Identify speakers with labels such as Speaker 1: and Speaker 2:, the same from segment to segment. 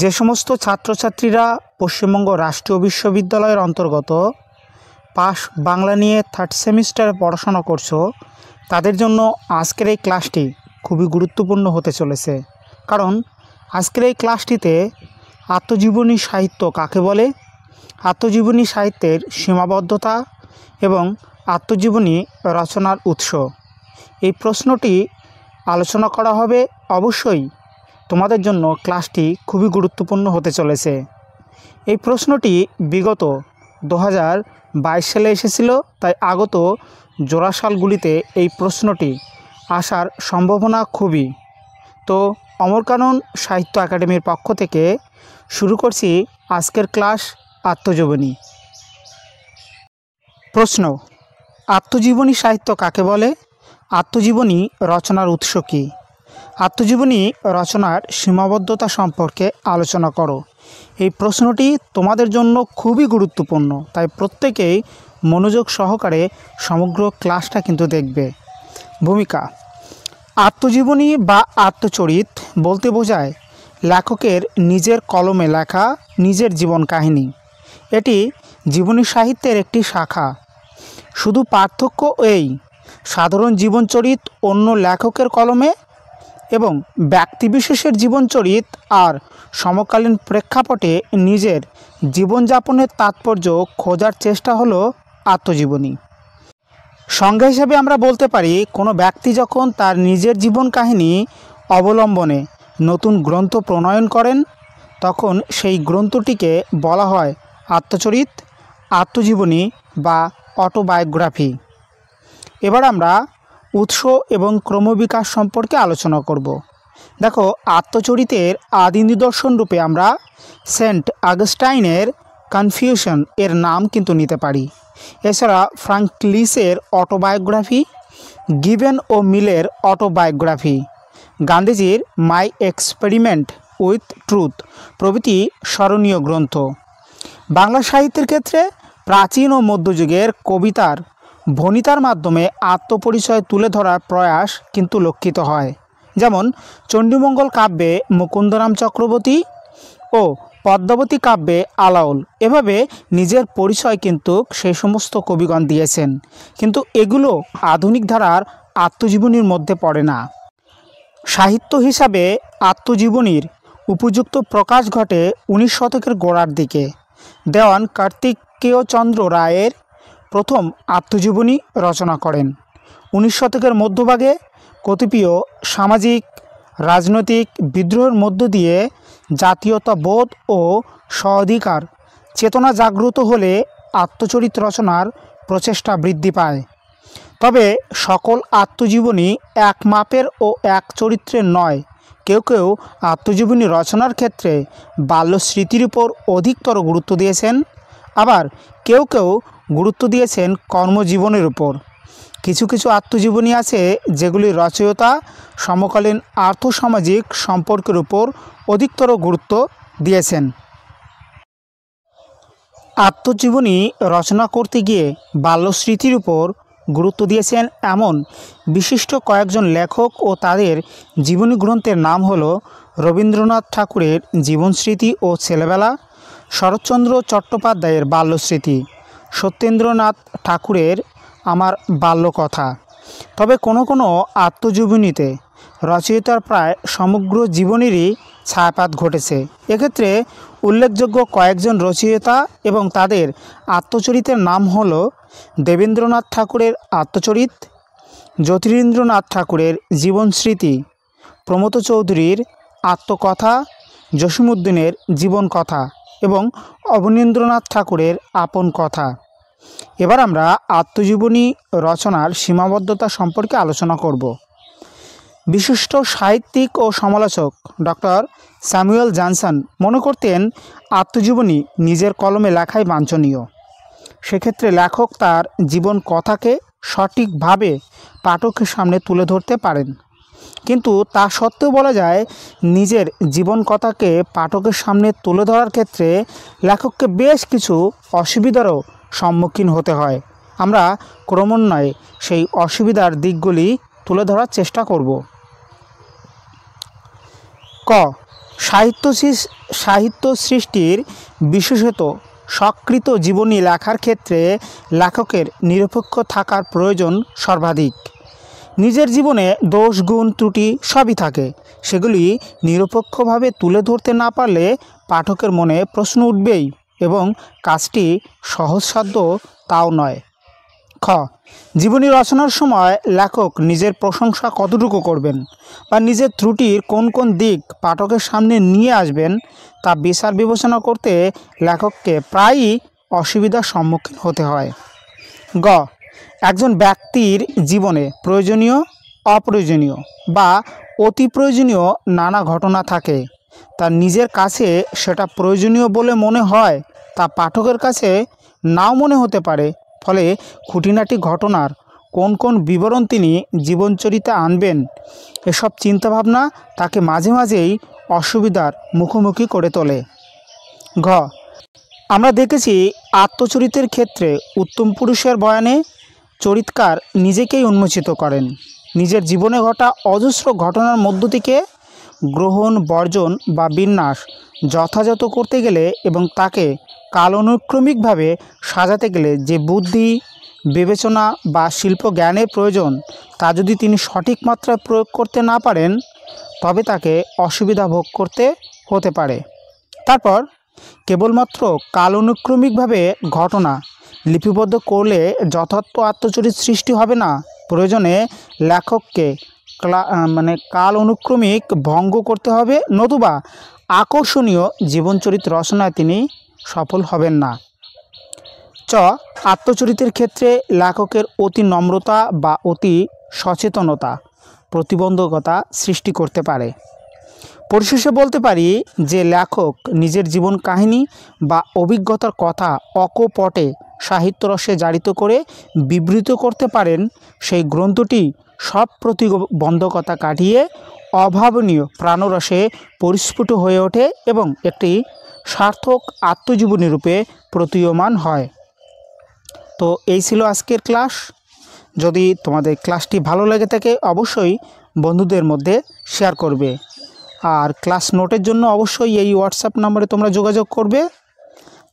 Speaker 1: যে সমস্ত ছাত্রছাত্রীরা পশ্চিমবঙ্গ রাষ্ট্রীয় বিশ্ববিদ্যালয়ের অন্তর্গত পাস বাংলা নিয়ে থার্ড সেমিস্টারে পড়াশোনা করছো তাদের জন্য আজকের এই ক্লাসটি খুবই গুরুত্বপূর্ণ হতে চলেছে কারণ আজকের এই ক্লাসটিতে আত্মজীবনী সাহিত্য কাকে বলে আত্মজীবনী সাহিত্যের সীমাবদ্ধতা এবং আত্মজীবনী রচনার উৎস এই প্রশ্নটি আলোচনা করা হবে অবশ্যই তোমাদের জন্য ক্লাসটি খুবই গুরুত্বপূর্ণ হতে চলেছে এই প্রশ্নটি বিগত দু সালে এসেছিল তাই আগত জোড়াশালগুলিতে এই প্রশ্নটি আসার সম্ভাবনা খুবই তো অমরকানন সাহিত্য একাডেমির পক্ষ থেকে শুরু করছি আজকের ক্লাস আত্মজীবনী প্রশ্ন আত্মজীবনী সাহিত্য কাকে বলে আত্মজীবনী রচনার উৎস কী আত্মজীবনী রচনার সীমাবদ্ধতা সম্পর্কে আলোচনা করো এই প্রশ্নটি তোমাদের জন্য খুবই গুরুত্বপূর্ণ তাই প্রত্যেকেই মনোযোগ সহকারে সমগ্র ক্লাসটা কিন্তু দেখবে ভূমিকা আত্মজীবনী বা আত্মচরিত বলতে বোঝায় লেখকের নিজের কলমে লেখা নিজের জীবন কাহিনী এটি জীবনী সাহিত্যের একটি শাখা শুধু পার্থক্য এই সাধারণ জীবনচরিত অন্য লেখকের কলমে এবং ব্যক্তিবিশেষের জীবনচরিত আর সমকালীন প্রেক্ষাপটে নিজের জীবনযাপনের তাৎপর্য খোঁজার চেষ্টা হলো আত্মজীবনী সংজ্ঞা হিসেবে আমরা বলতে পারি কোনো ব্যক্তি যখন তার নিজের জীবন কাহিনী অবলম্বনে নতুন গ্রন্থ প্রণয়ন করেন তখন সেই গ্রন্থটিকে বলা হয় আত্মচরিত আত্মজীবনী বা অটোবায়োগ্রাফি এবার আমরা উৎস এবং ক্রমবিকাশ সম্পর্কে আলোচনা করব দেখো আত্মচরিতের আদি নিদর্শন রূপে আমরা সেন্ট আগস্টাইনের কনফিউশন এর নাম কিন্তু নিতে পারি এছাড়া ফ্রাঙ্কলিসের অটোবায়োগ্রাফি গিভেন ও মিলের অটোবায়োগ্রাফি গান্ধীজির মাই এক্সপেরিমেন্ট উইথ ট্রুথ প্রভৃতি স্মরণীয় গ্রন্থ বাংলা সাহিত্যের ক্ষেত্রে প্রাচীন ও মধ্যযুগের কবিতার ভনিতার মাধ্যমে আত্মপরিচয় তুলে ধরার প্রয়াস কিন্তু লক্ষিত হয় যেমন চণ্ডীমঙ্গল কাব্যে মুকুন্দরাম চক্রবর্তী ও পদ্মাবতী কাব্যে আলাউল এভাবে নিজের পরিচয় কিন্তু সেই সমস্ত কবিগণ দিয়েছেন কিন্তু এগুলো আধুনিক ধারার আত্মজীবনীর মধ্যে পড়ে না সাহিত্য হিসাবে আত্মজীবনীর উপযুক্ত প্রকাশ ঘটে উনিশ শতকের গোড়ার দিকে দেওয়ান কার্তিকেয় চন্দ্র রায়ের প্রথম আত্মজীবনী রচনা করেন উনিশ শতকের মধ্যভাগে কতিপীয় সামাজিক রাজনৈতিক বিদ্রোহের মধ্য দিয়ে জাতীয়তাবোধ ও স্বাধিকার চেতনা জাগ্রত হলে আত্মচরিত রচনার প্রচেষ্টা বৃদ্ধি পায় তবে সকল আত্মজীবনী এক মাপের ও এক চরিত্রের নয় কেউ কেউ আত্মজীবনী রচনার ক্ষেত্রে বাল্য স্মৃতির উপর অধিকতর গুরুত্ব দিয়েছেন আবার কেউ কেউ গুরুত্ব দিয়েছেন কর্মজীবনের উপর কিছু কিছু আত্মজীবনী আছে যেগুলি রচয়তা সমকালীন আর্থসামাজিক সম্পর্কের উপর অধিকতর গুরুত্ব দিয়েছেন আত্মজীবনী রচনা করতে গিয়ে বাল্যস্মৃতির উপর গুরুত্ব দিয়েছেন এমন বিশিষ্ট কয়েকজন লেখক ও তাদের জীবনী গ্রন্থের নাম হল রবীন্দ্রনাথ ঠাকুরের জীবনস্মৃতি ও ছেলেবেলা শরৎচন্দ্র চট্টোপাধ্যায়ের বাল্যস্মৃতি সত্যেন্দ্রনাথ ঠাকুরের আমার বাল্য কথা তবে কোনো কোনো আত্মজীবনীতে রচয়িতার প্রায় সমগ্র জীবনেরই ছায়াপাত ঘটেছে এক্ষেত্রে উল্লেখযোগ্য কয়েকজন রচয়িতা এবং তাদের আত্মচরিতের নাম হল দেবেন্দ্রনাথ ঠাকুরের আত্মচরিত জ্যোতিরেন্দ্রনাথ ঠাকুরের জীবনস্মৃতি প্রমোদ চৌধুরীর আত্মকথা জীবন কথা এবং অবনীন্দ্রনাথ ঠাকুরের আপন কথা এবার আমরা আত্মজীবনী রচনার সীমাবদ্ধতা সম্পর্কে আলোচনা করব বিশিষ্ট সাহিত্যিক ও সমালোচক ডক্টর স্যামুয়েল জানসন মনে করতেন আত্মজীবনী নিজের কলমে লেখাই বাঞ্ছনীয় সেক্ষেত্রে লেখক তার জীবন কথাকে সঠিকভাবে পাঠকের সামনে তুলে ধরতে পারেন কিন্তু তা সত্ত্বেও বলা যায় নিজের জীবন কথাকে পাঠকের সামনে তুলে ধরার ক্ষেত্রে লেখককে বেশ কিছু অসুবিধারও সম্মুখীন হতে হয় আমরা ক্রমান্বয়ে সেই অসুবিধার দিকগুলি তুলে ধরার চেষ্টা করব ক সাহিত্য সাহিত্য সৃষ্টির বিশেষত সকৃত জীবনী লেখার ক্ষেত্রে লেখকের নিরপেক্ষ থাকার প্রয়োজন সর্বাধিক নিজের জীবনে দোষ গুণ ত্রুটি সবই থাকে সেগুলি নিরপেক্ষভাবে তুলে ধরতে না পারলে পাঠকের মনে প্রশ্ন উঠবেই এবং কাজটি সহজসাধ্য তাও নয় খ জীবনী রচনার সময় লেখক নিজের প্রশংসা কতটুকু করবেন বা নিজের ত্রুটির কোন কোন দিক পাঠকের সামনে নিয়ে আসবেন তা বিচার বিবেচনা করতে লেখককে প্রায়ই অসুবিধার সম্মুখীন হতে হয় গ একজন ব্যক্তির জীবনে প্রয়োজনীয় অপ্রয়োজনীয় বা অতি প্রয়োজনীয় নানা ঘটনা থাকে তার নিজের কাছে সেটা প্রয়োজনীয় বলে মনে হয় তা পাঠকের কাছে নাও মনে হতে পারে ফলে খুঁটিনাটি ঘটনার কোন কোন বিবরণ তিনি জীবনচরিতে আনবেন এসব চিন্তাভাবনা তাকে মাঝে মাঝেই অসুবিধার মুখোমুখি করে তোলে ঘ আমরা দেখেছি আত্মচরিতের ক্ষেত্রে উত্তম পুরুষের বয়ানে চরিতকার নিজেকেই উন্মোচিত করেন নিজের জীবনে ঘটা অজস্র ঘটনার মধ্য থেকে গ্রহণ বর্জন বা বিন্যাস যথাযথ করতে গেলে এবং তাকে কালানুক্রমিকভাবে সাজাতে গেলে যে বুদ্ধি বিবেচনা বা শিল্প জ্ঞানের প্রয়োজন তা যদি তিনি সঠিক মাত্রায় প্রয়োগ করতে না পারেন তবে তাকে অসুবিধা ভোগ করতে হতে পারে তারপর কেবলমাত্র কালানুক্রমিকভাবে ঘটনা লিপিবদ্ধ করলে যথার্থ আত্মচরিত সৃষ্টি হবে না প্রয়োজনে লেখককে মানে কাল অনুক্রমিক ভঙ্গ করতে হবে নতুবা আকর্ষণীয় জীবনচরিত রচনায় তিনি সফল হবেন না চ আত্মচরিতের ক্ষেত্রে লেখকের অতি নম্রতা বা অতি সচেতনতা প্রতিবন্ধকতা সৃষ্টি করতে পারে পরিশেষে বলতে পারি যে লেখক নিজের জীবন কাহিনী বা অভিজ্ঞতার কথা অকপটে সাহিত্যরসে জারিত করে বিবৃত করতে পারেন সেই গ্রন্থটি সব প্রতিবন্ধকতা কাটিয়ে অভাবনীয় প্রাণরসে পরিস্ফুট হয়ে ওঠে এবং একটি সার্থক আত্মজীবনী রূপে প্রতীয়মান হয় তো এই ছিল আজকের ক্লাস যদি তোমাদের ক্লাসটি ভালো লেগে থাকে অবশ্যই বন্ধুদের মধ্যে শেয়ার করবে আর ক্লাস নোটের জন্য অবশ্যই এই হোয়াটসঅ্যাপ নম্বরে তোমরা যোগাযোগ করবে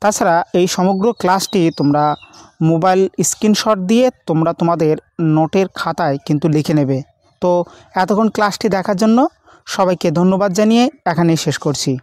Speaker 1: তাছাড়া এই সমগ্র ক্লাসটি তোমরা মোবাইল স্ক্রিনশট দিয়ে তোমরা তোমাদের নোটের খাতায় কিন্তু লিখে নেবে তো এতক্ষণ ক্লাসটি দেখার জন্য সবাইকে ধন্যবাদ জানিয়ে এখানেই শেষ করছি